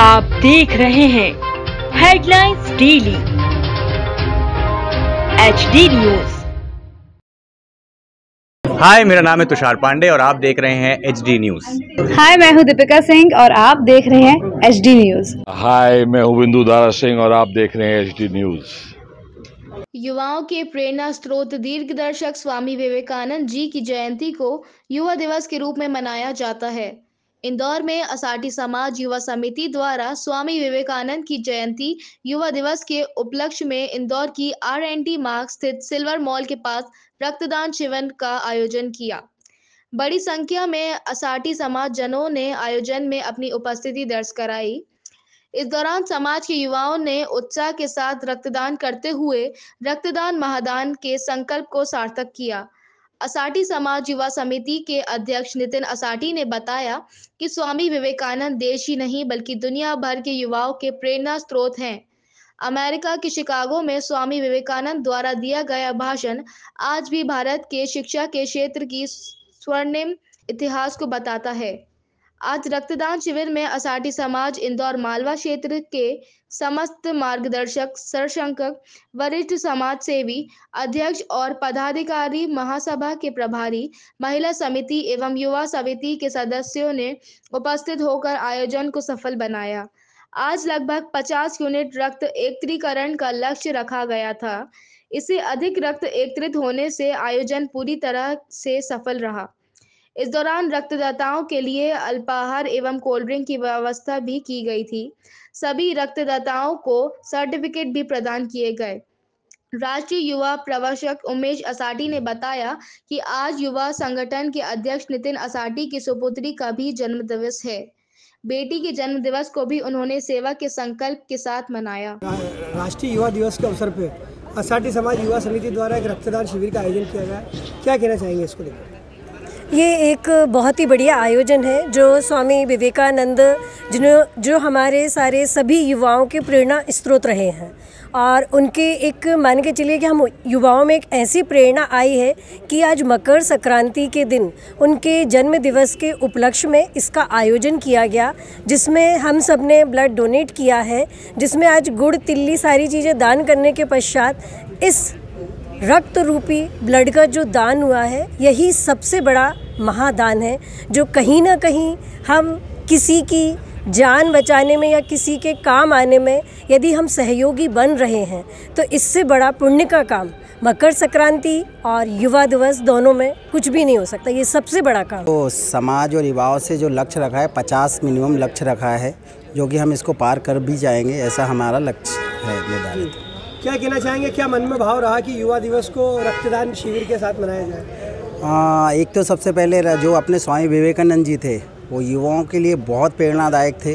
आप देख रहे हैं headlines daily H D news hi मेरा नाम है तुषार पांडे और आप देख रहे हैं एच डी न्यूज हाय मैं हूँ दीपिका सिंह और आप देख रहे हैं एच डी न्यूज हाय मैं हूँ बिंदु दारा सिंह और आप देख रहे हैं एच डी न्यूज युवाओं के प्रेरणा स्रोत दीर्घ दर्शक स्वामी विवेकानंद जी की जयंती को युवा दिवस के रूप में मनाया जाता है इंदौर में असाठी समाज युवा समिति द्वारा स्वामी विवेकानंद की जयंती युवा दिवस के उपलक्ष्य में इंदौर की आर एन टी मार्ग स्थित सिल्वर मॉल के पास रक्तदान शिविर का आयोजन किया बड़ी संख्या में असाठी समाज जनों ने आयोजन में अपनी उपस्थिति दर्ज कराई इस दौरान समाज के युवाओं ने उत्साह के साथ रक्तदान करते हुए रक्तदान महादान के संकल्प को सार्थक किया असाटी समाज युवा समिति के अध्यक्ष नितिन असाटी ने बताया कि स्वामी विवेकानंद देश ही नहीं बल्कि दुनिया भर के युवाओं के प्रेरणा स्रोत हैं अमेरिका के शिकागो में स्वामी विवेकानंद द्वारा दिया गया भाषण आज भी भारत के शिक्षा के क्षेत्र की स्वर्णिम इतिहास को बताता है आज रक्तदान शिविर में असाठी समाज इंदौर मालवा क्षेत्र के समस्त मार्गदर्शक सरसंघक वरिष्ठ समाज सेवी अध्यक्ष और पदाधिकारी महासभा के प्रभारी महिला समिति एवं युवा समिति के सदस्यों ने उपस्थित होकर आयोजन को सफल बनाया आज लगभग 50 यूनिट रक्त एकत्रीकरण का लक्ष्य रखा गया था इससे अधिक रक्त एकत्रित होने से आयोजन पूरी तरह से सफल रहा इस दौरान रक्तदाताओं के लिए अल्पाहार एवं कोल्ड ड्रिंक की व्यवस्था भी की गई थी सभी रक्तदाताओं को सर्टिफिकेट भी प्रदान किए गए राष्ट्रीय युवा प्रवशक उमेश असाटी ने बताया कि आज युवा संगठन के अध्यक्ष नितिन असाटी की सुपुत्री का भी जन्म दिवस है बेटी के जन्म दिवस को भी उन्होंने सेवा के संकल्प के साथ मनाया राष्ट्रीय युवा दिवस के अवसर पर असाटी समाज युवा समिति द्वारा एक रक्तदान शिविर का आयोजन किया गया क्या कहना चाहेंगे इसको लेकर ये एक बहुत ही बढ़िया आयोजन है जो स्वामी विवेकानंद जिन्हों जो हमारे सारे सभी युवाओं के प्रेरणा स्रोत रहे हैं और उनके एक मान के चलिए कि हम युवाओं में एक ऐसी प्रेरणा आई है कि आज मकर संक्रांति के दिन उनके जन्म दिवस के उपलक्ष्य में इसका आयोजन किया गया जिसमें हम सब ने ब्लड डोनेट किया है जिसमें आज गुड़ तिल्ली सारी चीज़ें दान करने के पश्चात इस रक्त रूपी ब्लड का जो दान हुआ है यही सबसे बड़ा महादान है जो कहीं ना कहीं हम किसी की जान बचाने में या किसी के काम आने में यदि हम सहयोगी बन रहे हैं तो इससे बड़ा पुण्य का काम मकर संक्रांति और युवा दिवस दोनों में कुछ भी नहीं हो सकता ये सबसे बड़ा काम तो समाज और युवाओं से जो लक्ष्य रखा है पचास मिनिमम लक्ष्य रखा है जो कि हम इसको पार कर भी जाएंगे ऐसा हमारा लक्ष्य है निर्धारित क्या कहना चाहेंगे क्या मन में भाव रहा कि युवा दिवस को रक्तदान शिविर के साथ मनाया जाए आ, हाँ, एक तो सबसे पहले जो अपने स्वामी विवेकानंद जी थे वो युवाओं के लिए बहुत प्रेरणादायक थे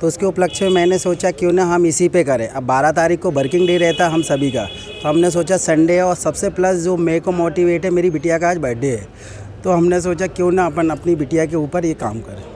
तो उसके उपलक्ष्य में मैंने सोचा क्यों ना हम इसी पे करें अब 12 तारीख को वर्किंग डे रहता हम सभी का तो हमने सोचा संडे और सबसे प्लस जो मेरे को मोटिवेट है मेरी बिटिया का आज बर्थडे है तो हमने सोचा क्यों ना अपन अपनी बिटिया के ऊपर ये काम करें